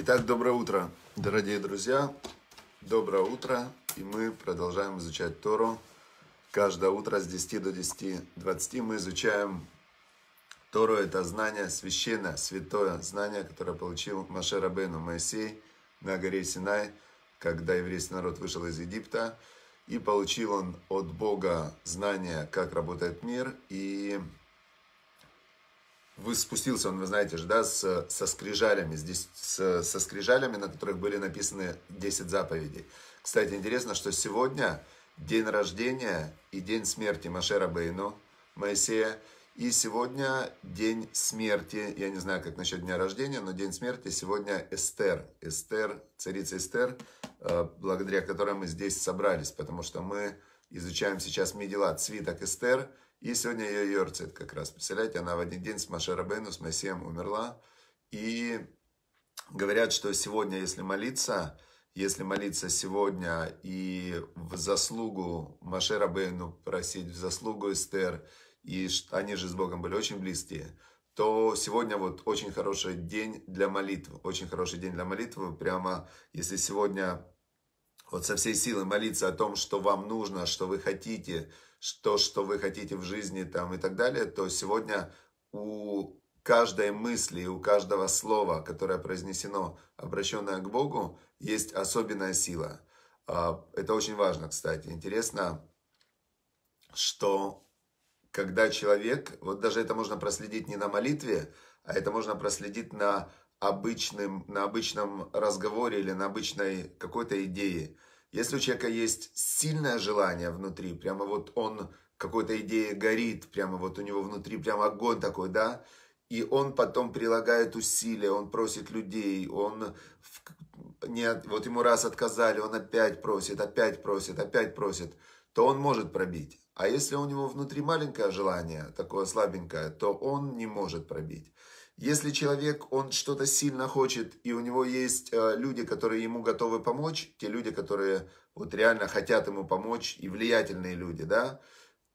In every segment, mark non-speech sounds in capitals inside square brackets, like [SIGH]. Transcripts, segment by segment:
Итак, доброе утро, дорогие друзья. Доброе утро. И мы продолжаем изучать Тору. Каждое утро с 10 до 10.20 мы изучаем Тору. Это знание священное, святое знание, которое получил Маше Рабейну Моисей на горе Синай, когда еврейский народ вышел из Египта. И получил он от Бога знание, как работает мир. И вы спустился он, вы знаете же, да, с, со скрижалями, здесь с, со скрижалями, на которых были написаны 10 заповедей. Кстати, интересно, что сегодня день рождения и день смерти Машера Бейну, Моисея, и сегодня день смерти, я не знаю, как насчет дня рождения, но день смерти сегодня Эстер, Эстер, царица Эстер, э, благодаря которой мы здесь собрались, потому что мы изучаем сейчас Медилат, свиток Эстер – и сегодня ее Йорцит как раз. Представляете, она в один день с Машарабейну, с Моисеем умерла. И говорят, что сегодня, если молиться, если молиться сегодня и в заслугу Маше Рабейну просить, в заслугу Эстер, и они же с Богом были очень близкие, то сегодня вот очень хороший день для молитвы. Очень хороший день для молитвы. Прямо если сегодня вот со всей силы молиться о том, что вам нужно, что вы хотите, то, что вы хотите в жизни там, и так далее, то сегодня у каждой мысли, у каждого слова, которое произнесено, обращенное к Богу, есть особенная сила. А, это очень важно, кстати. Интересно, что когда человек, вот даже это можно проследить не на молитве, а это можно проследить на обычным, на обычном разговоре или на обычной какой-то идее. Если у человека есть сильное желание внутри, прямо вот он какой-то идеей горит, прямо вот у него внутри прямо огонь такой, да, и он потом прилагает усилия, он просит людей, он нет, вот ему раз отказали, он опять просит, опять просит, опять просит, то он может пробить. А если у него внутри маленькое желание, такое слабенькое, то он не может пробить. Если человек, он что-то сильно хочет, и у него есть э, люди, которые ему готовы помочь, те люди, которые вот реально хотят ему помочь, и влиятельные люди, да,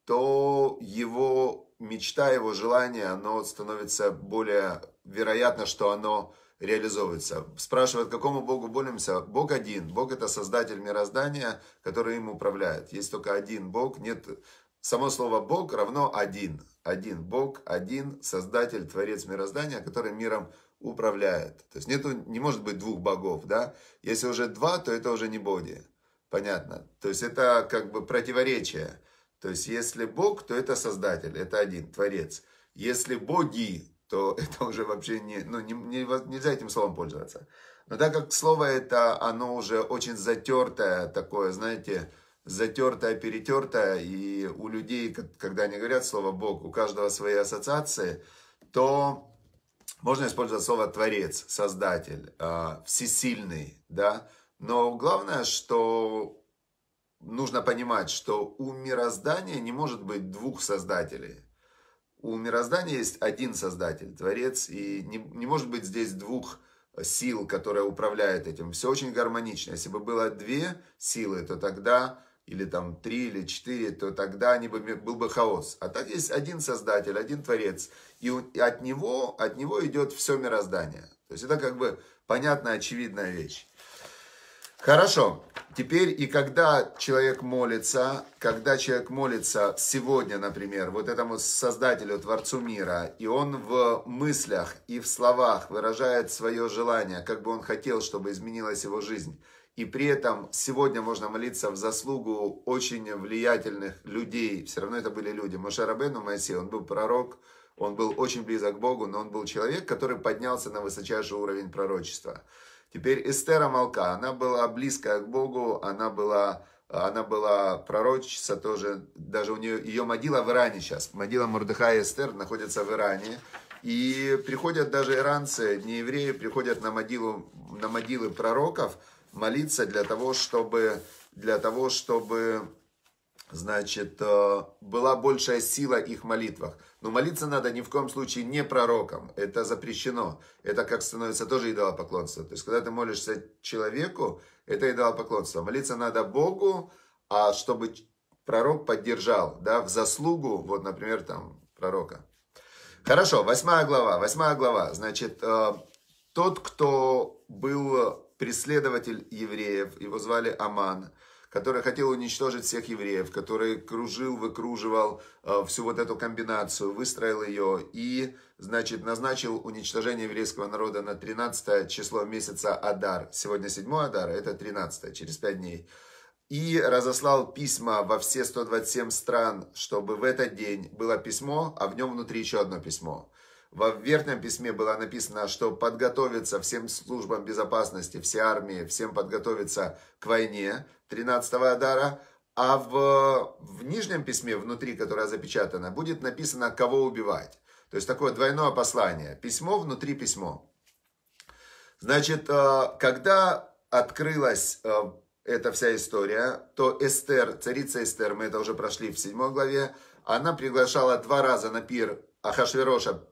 то его мечта, его желание, оно становится более вероятно, что оно реализовывается. Спрашивают, какому Богу болимся? Бог один. Бог это создатель мироздания, который им управляет. Есть только один Бог, нет Само слово «Бог» равно «один». Один Бог, один Создатель, Творец мироздания, который миром управляет. То есть нету, не может быть двух богов, да? Если уже два, то это уже не боди. Понятно. То есть это как бы противоречие. То есть если Бог, то это Создатель, это один, Творец. Если боги, то [LAUGHS] это уже вообще не, ну, не, не, нельзя этим словом пользоваться. Но так как слово это, оно уже очень затертое такое, знаете, затертая, перетертая, и у людей, когда они говорят слово Бог, у каждого свои ассоциации, то можно использовать слово творец, создатель, а, всесильный, да. Но главное, что нужно понимать, что у мироздания не может быть двух создателей. У мироздания есть один создатель, творец, и не, не может быть здесь двух сил, которые управляют этим. Все очень гармонично. Если бы было две силы, то тогда или там три, или четыре, то тогда они бы, был бы хаос. А так есть один создатель, один творец, и от него, от него идет все мироздание. То есть это как бы понятная, очевидная вещь. Хорошо. Теперь и когда человек молится, когда человек молится сегодня, например, вот этому создателю, творцу мира, и он в мыслях и в словах выражает свое желание, как бы он хотел, чтобы изменилась его жизнь, и при этом сегодня можно молиться в заслугу очень влиятельных людей. Все равно это были люди. Моше Рабену Моисей, он был пророк, он был очень близок к Богу, но он был человек, который поднялся на высочайший уровень пророчества. Теперь Эстера Малка, она была близкая к Богу, она была, она была пророчица тоже, даже у нее, ее могила в Иране сейчас, могила Мурдыха и Эстер находится в Иране, и приходят даже иранцы, не евреи, приходят на, могилу, на могилы пророков, молиться для того, чтобы, для того, чтобы значит, э, была большая сила их молитвах. Но молиться надо ни в коем случае не пророкам, это запрещено. Это как становится тоже идолопоклонство. То есть, когда ты молишься человеку, это идолопоклонство. Молиться надо Богу, а чтобы пророк поддержал, да, в заслугу, вот, например, там, пророка. Хорошо, восьмая глава, восьмая глава. Значит, э, тот, кто был преследователь евреев, его звали Аман, который хотел уничтожить всех евреев, который кружил, выкруживал э, всю вот эту комбинацию, выстроил ее и, значит, назначил уничтожение еврейского народа на 13 число месяца Адар. Сегодня 7 Адар, это 13, через 5 дней и разослал письма во все 127 стран, чтобы в этот день было письмо, а в нем внутри еще одно письмо. Во верхнем письме было написано, что подготовиться всем службам безопасности, все армии, всем подготовиться к войне 13-го Адара. А в, в нижнем письме, внутри, которое запечатано, будет написано, кого убивать. То есть такое двойное послание. Письмо внутри письмо. Значит, э, когда открылась э, эта вся история, то Эстер, царица Эстер, мы это уже прошли в седьмой главе, она приглашала два раза на пир Ахашвероша,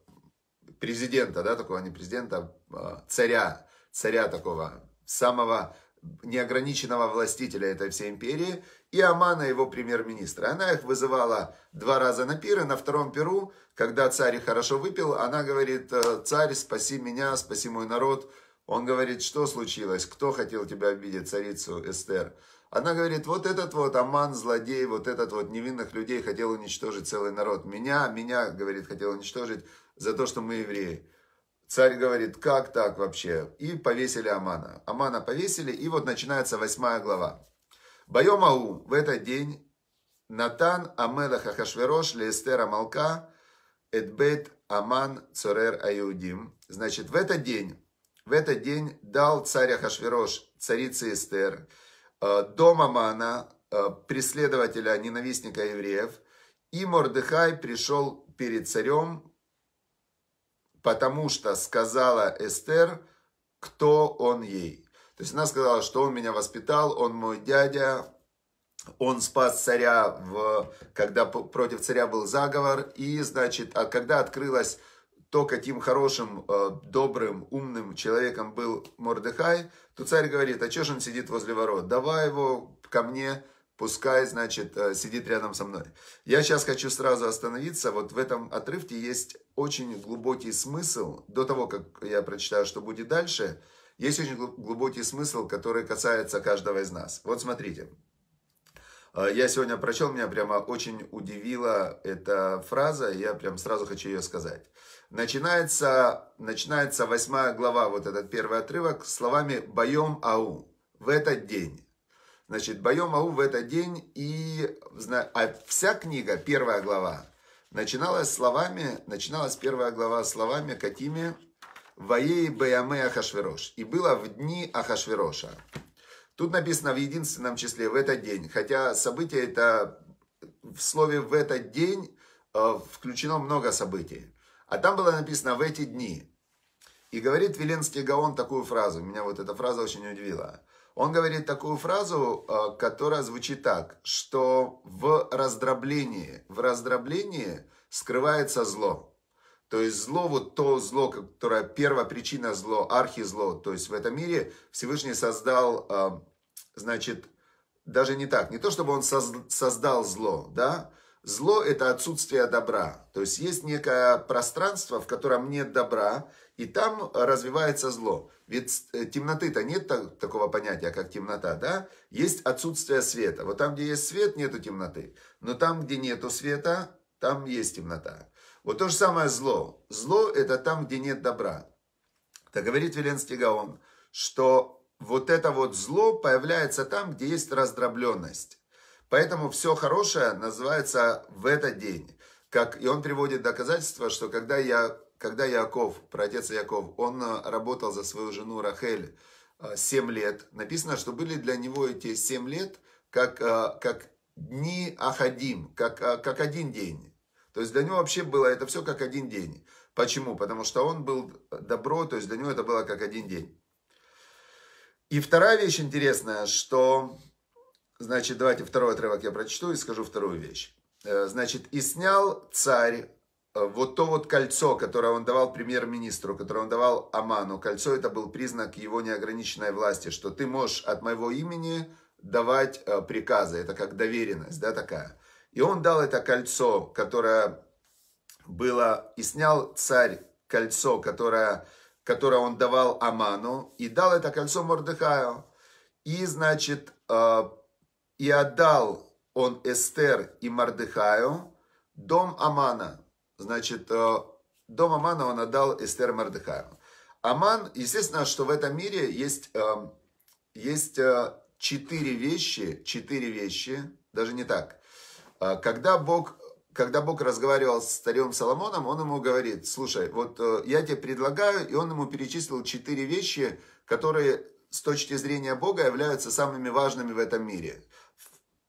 президента, да, такого не президента, а, царя, царя такого, самого неограниченного властителя этой всей империи, и Амана, его премьер-министра. Она их вызывала два раза на пиры. На втором пиру, когда царь хорошо выпил, она говорит, «Э, царь, спаси меня, спаси мой народ. Он говорит, что случилось, кто хотел тебя обидеть, царицу Эстер. Она говорит, вот этот вот Аман, злодей, вот этот вот невинных людей хотел уничтожить целый народ. Меня, меня, говорит, хотел уничтожить за то, что мы евреи. Царь говорит, как так вообще? И повесили Амана. Амана повесили, и вот начинается восьмая глава. Байомау в этот день Натан Амелах Ахашверош Леэстера Малка Эдбет Аман Цорер Аюдим. Значит, в этот день, в этот день дал царь Хашверош царице Эстер, э, дом Амана, э, преследователя, ненавистника евреев, и Мордыхай пришел перед царем потому что сказала Эстер, кто он ей. То есть она сказала, что он меня воспитал, он мой дядя, он спас царя, в, когда против царя был заговор, и, значит, а когда открылось то, каким хорошим, э, добрым, умным человеком был Мордыхай, то царь говорит, а что же он сидит возле ворот? Давай его ко мне, пускай, значит, э, сидит рядом со мной. Я сейчас хочу сразу остановиться. Вот в этом отрывке есть очень глубокий смысл. До того, как я прочитаю, что будет дальше, есть очень глубокий смысл, который касается каждого из нас. Вот смотрите. Э, я сегодня прочел, меня прямо очень удивила эта фраза, я прям сразу хочу ее сказать. Начинается, начинается восьмая глава, вот этот первый отрывок, словами «Боем Ау». В этот день Значит, Байом Ау в этот день и... А вся книга, первая глава, начиналась словами, начиналась первая глава словами, какими? Ваей Баяме Ахашверош. И было в дни Ахашвероша. Тут написано в единственном числе в этот день. Хотя событие это в слове в этот день э, включено много событий. А там было написано в эти дни. И говорит Веленский Гаон такую фразу. Меня вот эта фраза очень удивила. Он говорит такую фразу, а, которая звучит так, что в раздроблении, в раздроблении скрывается зло. То есть зло, вот то зло, которое первая причина зло, архизло, то есть в этом мире Всевышний создал, а, значит, даже не так, не то чтобы он создал зло, да, Зло – это отсутствие добра. То есть есть некое пространство, в котором нет добра, и там развивается зло. Ведь э, темноты-то нет так, такого понятия, как темнота, да? Есть отсутствие света. Вот там, где есть свет, нету темноты. Но там, где нету света, там есть темнота. Вот то же самое зло. Зло – это там, где нет добра. Так говорит Веленский Гаон, что вот это вот зло появляется там, где есть раздробленность. Поэтому все хорошее называется в этот день. Как, и он приводит доказательство, что когда я когда Яков, отец Яков, он э, работал за свою жену Рахель 7 э, лет, написано, что были для него эти 7 лет как, э, как дни Ахадим, как, как один день. То есть для него вообще было это все как один день. Почему? Потому что он был добро, то есть для него это было как один день. И вторая вещь интересная, что, значит, давайте второй отрывок я прочту и скажу вторую вещь. Значит, и снял царь Э, вот то вот кольцо, которое он давал премьер-министру, которое он давал Аману, кольцо это был признак его неограниченной власти, что ты можешь от моего имени давать э, приказы, это как доверенность, да, такая. И он дал это кольцо, которое было, и снял царь кольцо, которое, которое он давал Аману, и дал это кольцо Мордыхаю. И, значит, э, и отдал он Эстер и Мордыхаю дом Амана, Значит, э, дом Амана он отдал Эстер Мардыхаю. Аман, естественно, что в этом мире есть, э, есть э, четыре вещи, четыре вещи, даже не так. Когда Бог, когда Бог разговаривал с старым Соломоном, он ему говорит, слушай, вот я тебе предлагаю, и он ему перечислил четыре вещи, которые с точки зрения Бога являются самыми важными в этом мире.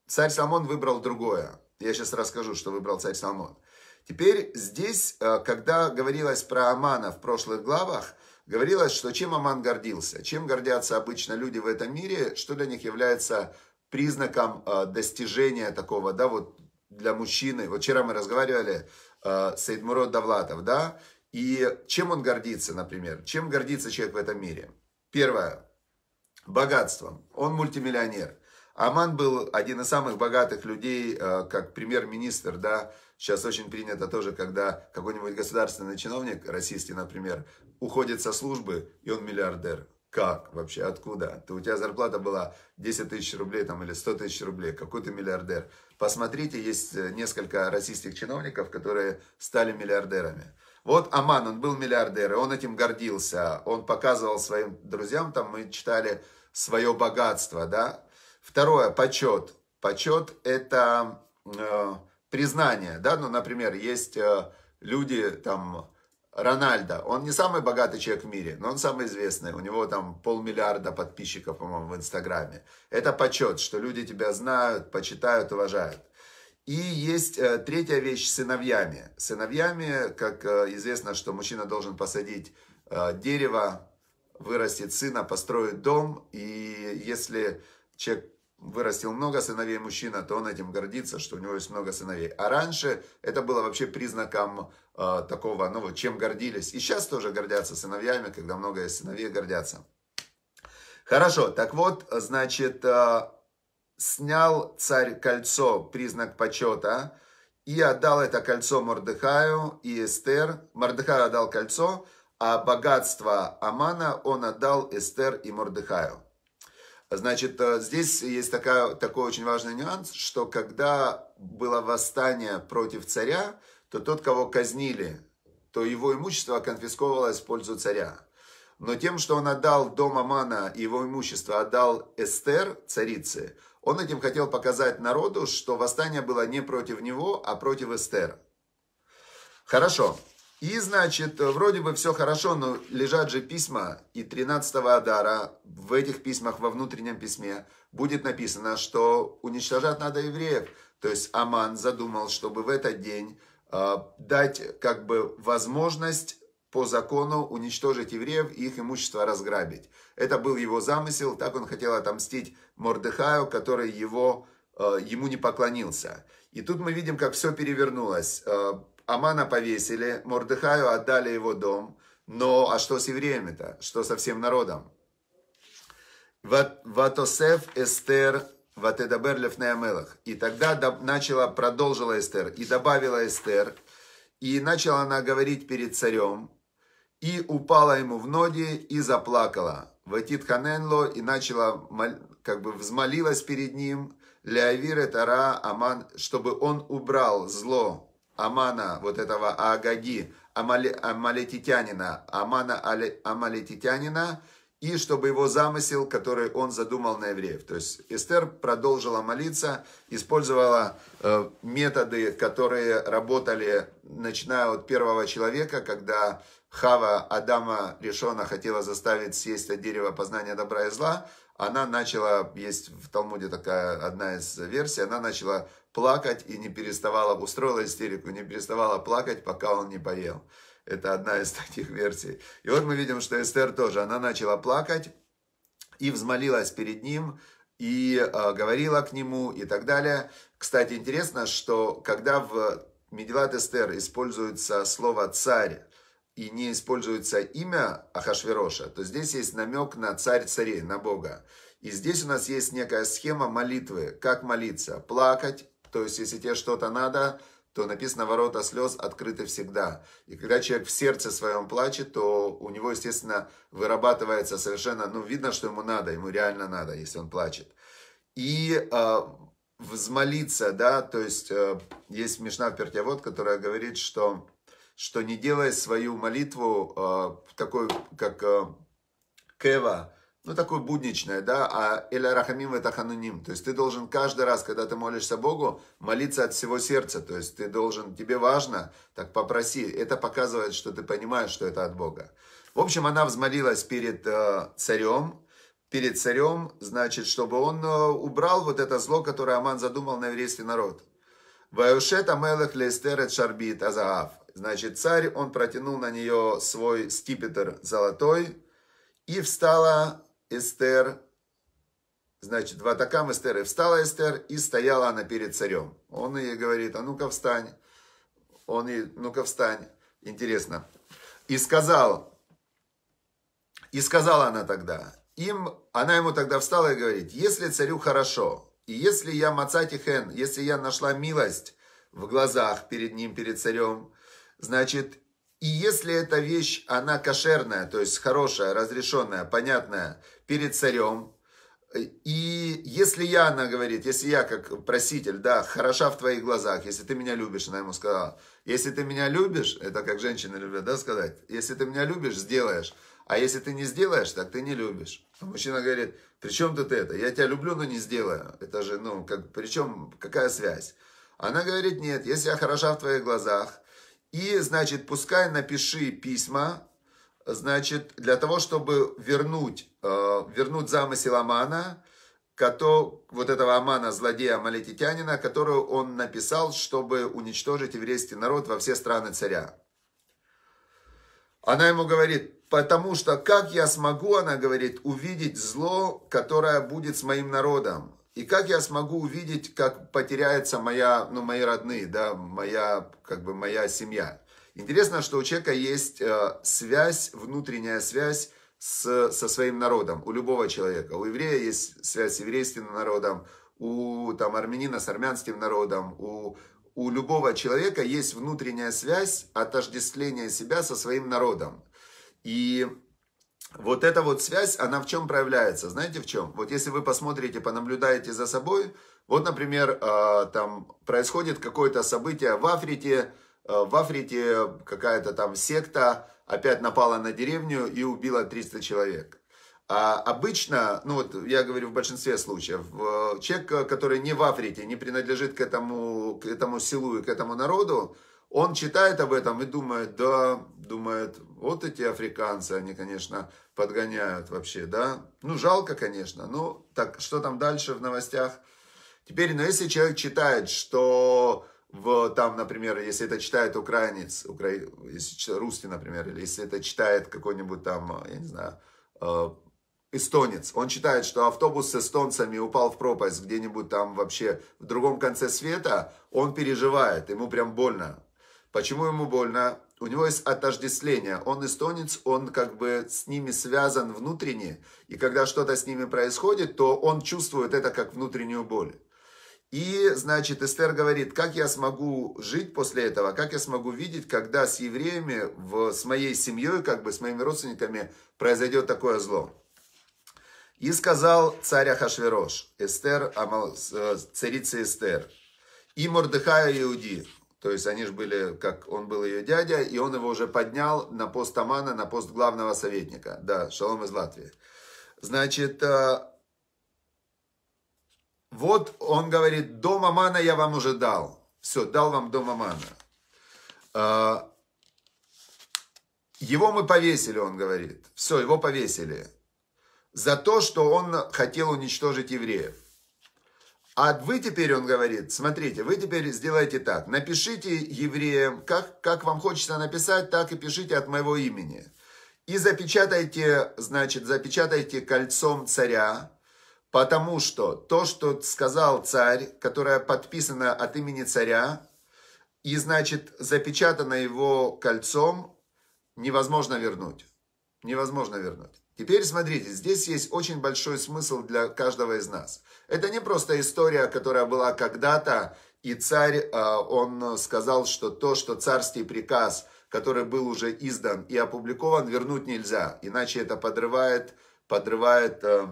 Царь Соломон выбрал другое. Я сейчас расскажу, что выбрал царь Соломон. Теперь здесь, э, когда говорилось про Амана в прошлых главах, говорилось, что чем Аман гордился, чем гордятся обычно люди в этом мире, что для них является признаком э, достижения такого, да, вот для мужчины. Вот вчера мы разговаривали э, с Эдмурод Давлатов, да, и чем он гордится, например, чем гордится человек в этом мире? Первое, богатством. Он мультимиллионер. Аман был один из самых богатых людей, э, как премьер-министр, да, сейчас очень принято тоже, когда какой-нибудь государственный чиновник, российский, например, уходит со службы, и он миллиардер. Как вообще? Откуда? Ты, у тебя зарплата была 10 тысяч рублей там, или 100 тысяч рублей. Какой ты миллиардер? Посмотрите, есть э, несколько российских чиновников, которые стали миллиардерами. Вот Аман, он был миллиардер, и он этим гордился. Он показывал своим друзьям, там мы читали свое богатство, да. Второе, почет. Почет – это э, признание, да, ну, например, есть э, люди, там, Рональдо, он не самый богатый человек в мире, но он самый известный, у него там полмиллиарда подписчиков, по-моему, в Инстаграме. Это почет, что люди тебя знают, почитают, уважают. И есть э, третья вещь – сыновьями. Сыновьями, как э, известно, что мужчина должен посадить э, дерево, вырастет сына, построит дом, и если человек вырастил много сыновей мужчина, то он этим гордится, что у него есть много сыновей. А раньше это было вообще признаком э, такого, ну вот чем гордились. И сейчас тоже гордятся сыновьями, когда много есть сыновей, гордятся. Хорошо, так вот, значит, э, снял царь кольцо, признак почета, и отдал это кольцо Мордыхаю и Эстер. Мордыхаю отдал кольцо, а богатство Амана он отдал Эстер и Мордыхаю. Значит, э, здесь есть такая, такой очень важный нюанс, что когда было восстание против царя, то тот, кого казнили, то его имущество конфисковывалось в пользу царя. Но тем, что он отдал дом Амана и его имущество отдал Эстер, царице, он этим хотел показать народу, что восстание было не против него, а против Эстера. Хорошо. И, значит, вроде бы все хорошо, но лежат же письма, и 13-го Адара в этих письмах, во внутреннем письме, будет написано, что уничтожать надо евреев. То есть Аман задумал, чтобы в этот день э, дать как бы возможность по закону уничтожить евреев и их имущество разграбить. Это был его замысел, так он хотел отомстить Мордыхаю, который его, э, ему не поклонился. И тут мы видим, как все перевернулось. А, Амана повесили, Мордыхаю отдали его дом. Но а что с евреями-то? Что со всем народом? Ватосев Эстер Ватедабер Левнеамелах. И тогда начала, продолжила Эстер, и добавила Эстер, и начала она говорить перед царем, и упала ему в ноги, и заплакала. Ватит Ханенло, и начала, как бы взмолилась перед ним, Леавир Тара Аман, чтобы он убрал зло Амана, вот этого Агаги, Амали, Амалетитянина, Амана Али, Амалетитянина, и чтобы его замысел, который он задумал на евреев. То есть Эстер продолжила молиться, использовала э, методы, которые работали, начиная от первого человека, когда Хава Адама Решона хотела заставить съесть от дерева познания добра и зла – она начала, есть в Талмуде такая одна из версий, она начала плакать и не переставала, устроила истерику, не переставала плакать, пока он не поел. Это одна из [LAUGHS] таких версий. И вот мы видим, что Эстер тоже, она начала плакать и взмолилась перед ним, и э, говорила к нему и так далее. Кстати, интересно, что когда в Медилат Эстер используется слово «царь», и не используется имя Ахашвероша, то здесь есть намек на царь царей, на Бога. И здесь у нас есть некая схема молитвы, как молиться. Плакать, то есть если тебе что-то надо, то написано «ворота слез открыты всегда». И когда человек в сердце своем плачет, то у него, естественно, вырабатывается совершенно, ну, видно, что ему надо, ему реально надо, если он плачет. И э, взмолиться, да, то есть э, есть Мишна в Пертявод, которая говорит, что что не делая свою молитву э, такой, как э, Кева, ну, такой будничная, да, а Эля Рахамим это хануним. То есть ты должен каждый раз, когда ты молишься Богу, молиться от всего сердца. То есть ты должен, тебе важно, так попроси. Это показывает, что ты понимаешь, что это от Бога. В общем, она взмолилась перед э, царем, перед царем, значит, чтобы он э, убрал вот это зло, которое Аман задумал на еврейский народ. Ваюшет амелах лестерет шарбит азаав. Значит, царь, он протянул на нее свой скипетр золотой, и встала Эстер, значит, два атакам Эстер, и встала Эстер, и стояла она перед царем. Он ей говорит, а ну-ка встань, он ей, ну-ка встань, интересно. И сказал, и сказала она тогда, им, она ему тогда встала и говорит, если царю хорошо, и если я мацатихен, если я нашла милость в глазах перед ним, перед царем, Значит, и если эта вещь, она кошерная, то есть хорошая, разрешенная, понятная, перед царем, и если я, она говорит, если я как проситель, да, хороша в твоих глазах, если ты меня любишь, она ему сказала, если ты меня любишь, это как женщины любят, да, сказать, если ты меня любишь, сделаешь, а если ты не сделаешь, так ты не любишь. А мужчина говорит, при чем тут это? Я тебя люблю, но не сделаю. Это же, ну, как, при чем, какая связь? Она говорит, нет, если я хороша в твоих глазах, и, значит, пускай напиши письма, значит, для того, чтобы вернуть, э, вернуть замысел Амана, кото вот этого Амана, злодея Малетитянина, которую он написал, чтобы уничтожить еврейский народ во все страны царя. Она ему говорит, потому что как я смогу, она говорит, увидеть зло, которое будет с моим народом? И как я смогу увидеть, как потеряется моя, ну, мои родные, да, моя, как бы, моя семья. Интересно, что у человека есть э, связь, внутренняя связь с, со своим народом, у любого человека. У еврея есть связь с еврейским народом, у там, армянина с армянским народом, у, у любого человека есть внутренняя связь отождествления себя со своим народом. И вот эта вот связь, она в чем проявляется? Знаете в чем? Вот если вы посмотрите, понаблюдаете за собой, вот, например, а, там происходит какое-то событие в Африке, а, в Африке какая-то там секта опять напала на деревню и убила 300 человек. А обычно, ну вот я говорю в большинстве случаев, человек, который не в Африке, не принадлежит к этому, к этому селу и к этому народу, он читает об этом и думает, да, думает, вот эти африканцы, они, конечно, подгоняют вообще, да. Ну, жалко, конечно. Ну, так, что там дальше в новостях? Теперь, но ну, если человек читает, что в, там, например, если это читает украинец, укра... если русский, например, или если это читает какой-нибудь там, я не знаю, э, эстонец, он читает, что автобус с эстонцами упал в пропасть где-нибудь там вообще в другом конце света, он переживает, ему прям больно, Почему ему больно? У него есть отождествление. Он эстонец, он как бы с ними связан внутренне. И когда что-то с ними происходит, то он чувствует это как внутреннюю боль. И, значит, Эстер говорит, как я смогу жить после этого, как я смогу видеть, когда с евреями, в, с моей семьей, как бы с моими родственниками произойдет такое зло. И сказал царь Ахашверош, Эстер, э, царица Эстер, и Мордыхая Иуди, то есть они же были, как он был ее дядя, и он его уже поднял на пост Амана, на пост главного советника. Да, шалом из Латвии. Значит, э, вот он говорит, дом Амана я вам уже дал. Все, дал вам дом Амана. Э, его мы повесили, он говорит. Все, его повесили. За то, что он хотел уничтожить евреев. А вы теперь, он говорит, смотрите, вы теперь сделайте так. Напишите евреям, как, как вам хочется написать, так и пишите от моего имени. И запечатайте, значит, запечатайте кольцом царя, потому что то, что сказал царь, которое подписано от имени царя, и, значит, запечатано его кольцом, невозможно вернуть. Невозможно вернуть. Теперь смотрите, здесь есть очень большой смысл для каждого из нас. Это не просто история, которая была когда-то, и царь, э, он сказал, что то, что царский приказ, который был уже издан и опубликован, вернуть нельзя, иначе это подрывает, подрывает э,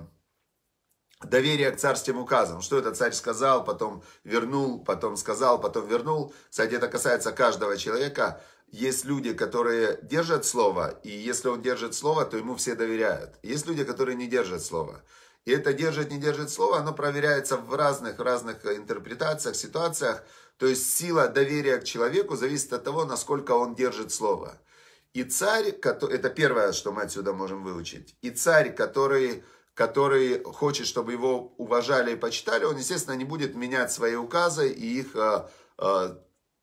доверие к царским указам. Что это царь сказал, потом вернул, потом сказал, потом вернул. Кстати, это касается каждого человека есть люди, которые держат слово, и если он держит слово, то ему все доверяют. Есть люди, которые не держат слово. И это держит, не держит слово, оно проверяется в разных, разных э, интерпретациях, ситуациях. То есть сила доверия к человеку зависит от того, насколько он держит слово. И царь, это первое, что мы отсюда можем выучить. И царь, который, который хочет, чтобы его уважали и почитали, он, естественно, не будет менять свои указы и их э, э,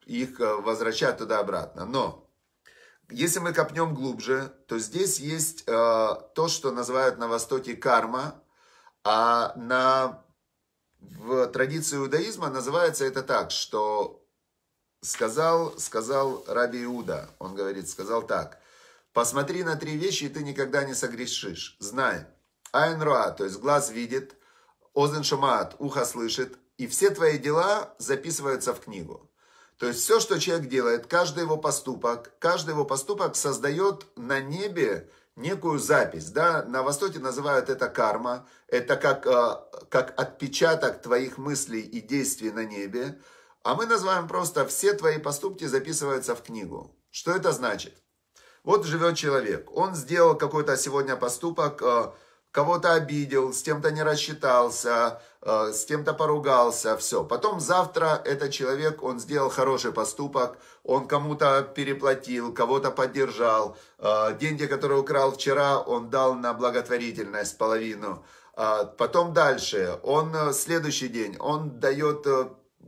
их э, возвращают туда-обратно. Но если мы копнем глубже, то здесь есть э, то, что называют на Востоке карма, а на, в традиции иудаизма называется это так, что сказал, сказал Раби Иуда, он говорит, сказал так, посмотри на три вещи, и ты никогда не согрешишь, знай, айн то есть глаз видит, озен шамаат, ухо слышит, и все твои дела записываются в книгу. То есть все, что человек делает, каждый его поступок, каждый его поступок создает на небе некую запись. Да? На Востоке называют это карма. Это как, э, как отпечаток твоих мыслей и действий на небе. А мы называем просто все твои поступки записываются в книгу. Что это значит? Вот живет человек. Он сделал какой-то сегодня поступок, э, кого-то обидел, с кем то не рассчитался, э, с кем то поругался, все. Потом завтра этот человек, он сделал хороший поступок, он кому-то переплатил, кого-то поддержал, э, деньги, которые украл вчера, он дал на благотворительность половину. А потом дальше, он э, следующий день, он дает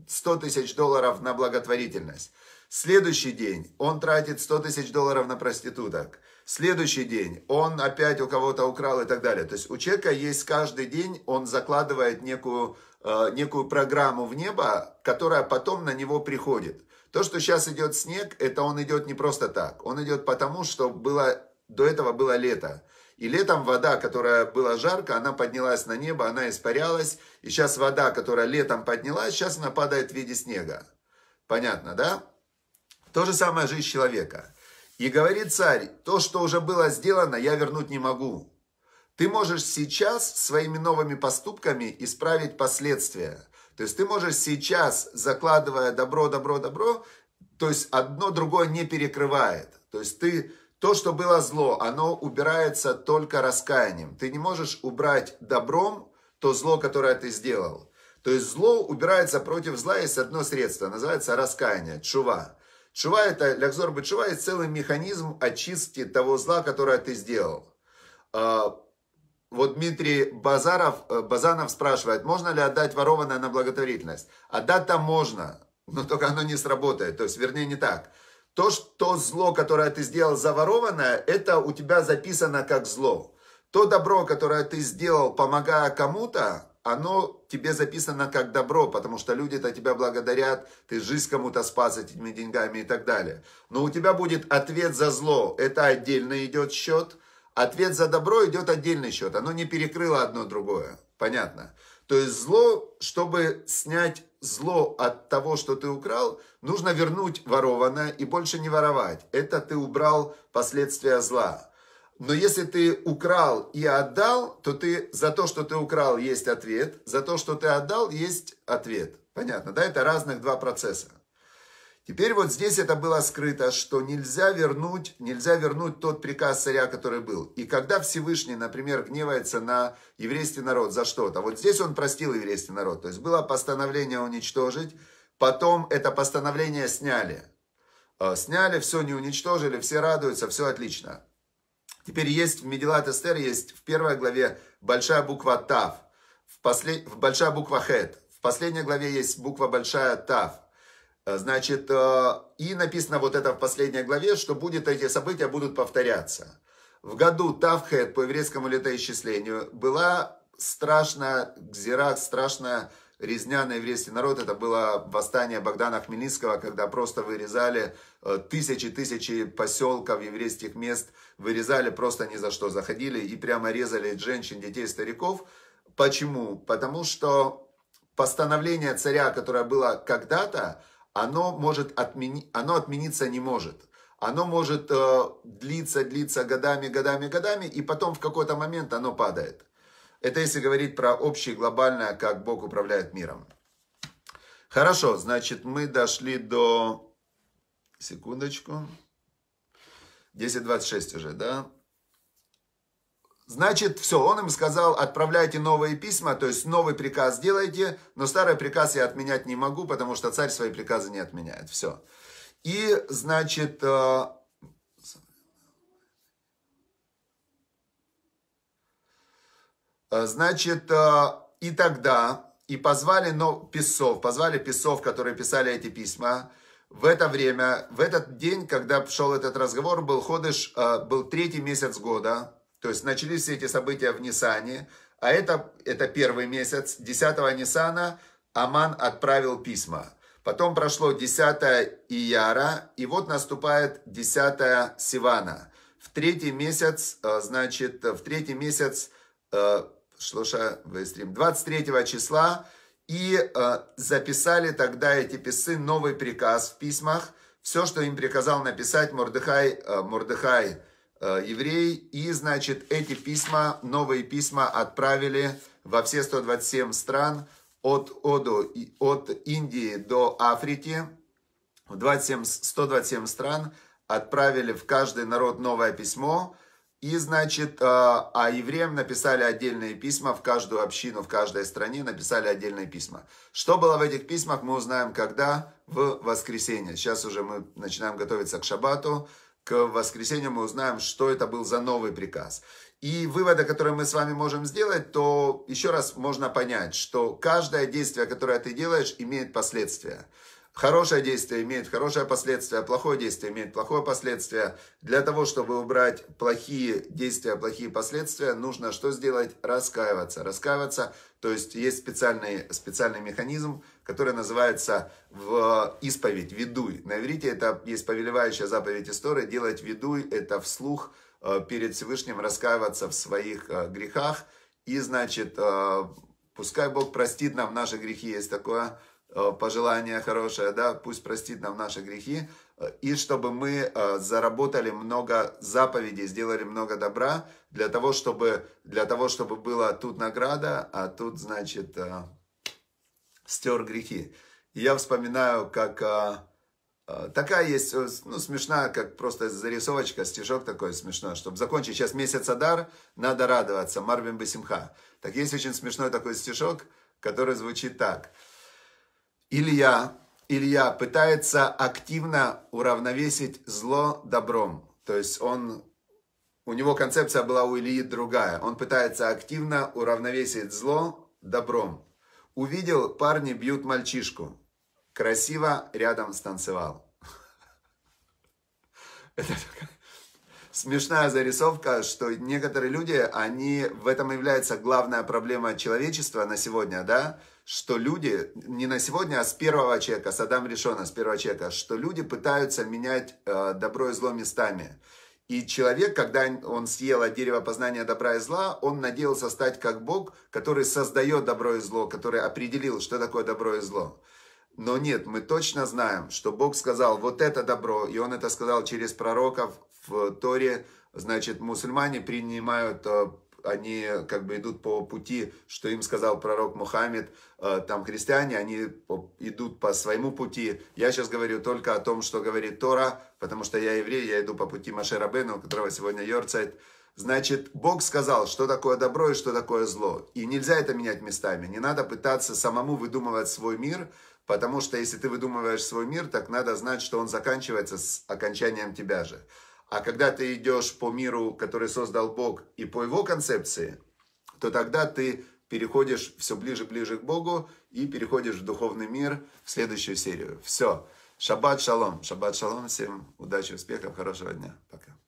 100 тысяч долларов на благотворительность. Следующий день он тратит 100 тысяч долларов на проституток. Следующий день он опять у кого-то украл и так далее. То есть у человека есть каждый день, он закладывает некую, э, некую программу в небо, которая потом на него приходит. То, что сейчас идет снег, это он идет не просто так. Он идет потому, что было, до этого было лето. И летом вода, которая была жарко, она поднялась на небо, она испарялась. И сейчас вода, которая летом поднялась, сейчас она падает в виде снега. Понятно, да? То же самое жизнь человека. И говорит царь, то, что уже было сделано, я вернуть не могу. Ты можешь сейчас своими новыми поступками исправить последствия. То есть ты можешь сейчас, закладывая добро, добро, добро, то есть одно другое не перекрывает. То есть ты то, что было зло, оно убирается только раскаянием. Ты не можешь убрать добром то зло, которое ты сделал. То есть зло убирается против зла, есть одно средство, называется раскаяние, чува. Чува это, лякзор бы чува, есть целый механизм очистки того зла, которое ты сделал. А, вот Дмитрий Базаров, э, Базанов спрашивает, можно ли отдать ворованное на благотворительность? Отдать-то можно, но только оно не сработает. То есть, вернее, не так. То, что зло, которое ты сделал заворованное, это у тебя записано как зло. То добро, которое ты сделал, помогая кому-то, оно тебе записано как добро, потому что люди-то тебя благодарят, ты жизнь кому-то спас этими деньгами и так далее. Но у тебя будет ответ за зло, это отдельно идет счет, ответ за добро идет отдельный счет, оно не перекрыло одно другое, понятно? То есть зло, чтобы снять зло от того, что ты украл, нужно вернуть ворованное и больше не воровать. Это ты убрал последствия зла. Но если ты украл и отдал, то ты за то, что ты украл, есть ответ. За то, что ты отдал, есть ответ. Понятно, да? Это разных два процесса. Теперь вот здесь это было скрыто, что нельзя вернуть, нельзя вернуть тот приказ царя, который был. И когда Всевышний, например, гневается на еврейский народ за что-то, вот здесь он простил еврейский народ, то есть было постановление уничтожить, потом это постановление сняли. Э, сняли, все не уничтожили, все радуются, все отлично. Теперь есть в Медилат Эстер, есть в первой главе большая буква Тав, в послед... большая буква Хет, в последней главе есть буква большая Тав. Э, значит, э, и написано вот это в последней главе, что будет, эти события будут повторяться. В году Тавхет по еврейскому летоисчислению была страшная гзира, страшная резня на еврейский народ. Это было восстание Богдана Хмельницкого, когда просто вырезали тысячи-тысячи э, поселков, еврейских мест вырезали просто ни за что. Заходили и прямо резали женщин, детей, стариков. Почему? Потому что постановление царя, которое было когда-то, оно, может отмени... оно отмениться не может. Оно может э, длиться, длиться годами, годами, годами, и потом в какой-то момент оно падает. Это если говорить про общее глобальное, как Бог управляет миром. Хорошо, значит, мы дошли до Секундочку. 10.26 уже, да? Значит, все, он им сказал, отправляйте новые письма, то есть новый приказ делайте, но старый приказ я отменять не могу, потому что царь свои приказы не отменяет. Все. И, значит, э, значит, э, и тогда, и позвали но, писов, позвали писов, которые писали эти письма, в это время, в этот день, когда шел этот разговор, был ходыш, э, был третий месяц года, то есть начались все эти события в Нисане, а это, это первый месяц, 10 Нисана Аман отправил письма. Потом прошло 10 Ияра, и вот наступает 10 Сивана. В третий месяц, э, значит, в третий месяц, шлоша, э, 23 числа, и э, записали тогда эти писцы новый приказ в письмах. Все, что им приказал написать Мордыхай, э, Мордыхай э, еврей. И, значит, эти письма, новые письма отправили во все 127 стран от, Оду, от Индии до Африки. В 27, 127 стран отправили в каждый народ новое письмо – и, значит, э, а евреям написали отдельные письма в каждую общину, в каждой стране написали отдельные письма. Что было в этих письмах, мы узнаем когда? В воскресенье. Сейчас уже мы начинаем готовиться к шабату. К воскресенью мы узнаем, что это был за новый приказ. И выводы, которые мы с вами можем сделать, то еще раз можно понять, что каждое действие, которое ты делаешь, имеет последствия. Хорошее действие имеет хорошее последствие, плохое действие имеет плохое последствие. Для того, чтобы убрать плохие действия, плохие последствия, нужно что сделать? Раскаиваться. Раскаиваться, то есть есть специальный, специальный механизм, который называется в исповедь, ведуй. На иврите это есть повелевающая заповедь истории, делать ведуй, это вслух э, перед Всевышним раскаиваться в своих э, грехах. И, значит, э, пускай Бог простит нам наши грехи, есть такое Э, пожелание хорошее, да, пусть простит нам наши грехи, э, и чтобы мы э, заработали много заповедей, сделали много добра, для того, чтобы, для того, чтобы была тут награда, а тут, значит, стер грехи. я вспоминаю, как такая есть, ну, смешная, как просто зарисовочка, стишок такой смешной, чтобы закончить сейчас месяц Адар, надо радоваться, Марвин Басимха. Так есть очень смешной такой стишок, который звучит так – Илья, Илья пытается активно уравновесить зло добром. То есть он, у него концепция была у Ильи другая. Он пытается активно уравновесить зло добром. Увидел, парни бьют мальчишку. Красиво рядом станцевал. [LAUGHS] Это такая смешная зарисовка, что некоторые люди, они, в этом является главная проблема человечества на сегодня, да, что люди, не на сегодня, а с первого чека, Садам Решона, с первого чека, что люди пытаются менять э, добро и зло местами. И человек, когда он съел от дерева познания добра и зла, он надеялся стать как Бог, который создает добро и зло, который определил, что такое добро и зло. Но нет, мы точно знаем, что Бог сказал вот это добро, и Он это сказал через пророков в Торе. Значит, мусульмане принимают э, они как бы идут по пути, что им сказал пророк Мухаммед, э, там христиане, они идут по своему пути. Я сейчас говорю только о том, что говорит Тора, потому что я еврей, я иду по пути Маше Рабену, которого сегодня Йорцайт. Значит, Бог сказал, что такое добро и что такое зло. И нельзя это менять местами. Не надо пытаться самому выдумывать свой мир, потому что если ты выдумываешь свой мир, так надо знать, что он заканчивается с окончанием тебя же. А когда ты идешь по миру, который создал Бог, и по его концепции, то тогда ты переходишь все ближе и ближе к Богу и переходишь в духовный мир в следующую серию. Все. Шаббат шалом. Шаббат шалом. Всем удачи, успехов, хорошего дня. Пока.